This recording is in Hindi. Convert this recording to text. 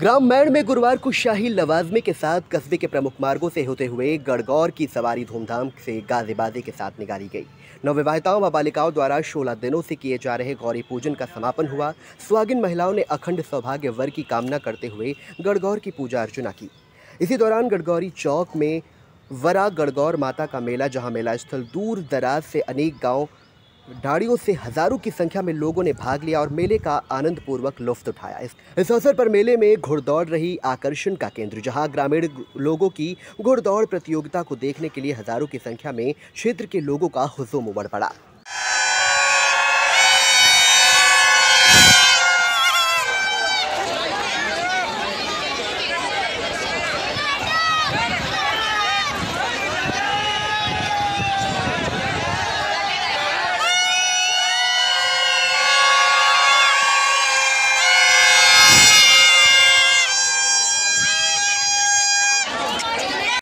ग्राम मैण में गुरुवार को शाही लवाजमे के साथ कस्बे के प्रमुख मार्गों से होते हुए गड़गौर की सवारी धूमधाम से गाजेबाजी के साथ निकाली गई नवविवाहिताओं व बालिकाओं द्वारा सोलह दिनों से किए जा रहे गौरी पूजन का समापन हुआ स्वागिन महिलाओं ने अखंड सौभाग्य वर की कामना करते हुए गड़गौर की पूजा अर्चना की इसी दौरान गड़गौरी चौक में वरा गड़गौर माता का मेला जहाँ मेला स्थल दूर दराज से अनेक गाँव गाड़ियों से हजारों की संख्या में लोगों ने भाग लिया और मेले का आनंद पूर्वक लुफ्त उठाया इस, इस अवसर पर मेले में घुड़दौड़ रही आकर्षण का केंद्र जहां ग्रामीण लोगों की घुड़दौड़ प्रतियोगिता को देखने के लिए हजारों की संख्या में क्षेत्र के लोगों का हुजूम उमड़ पड़ा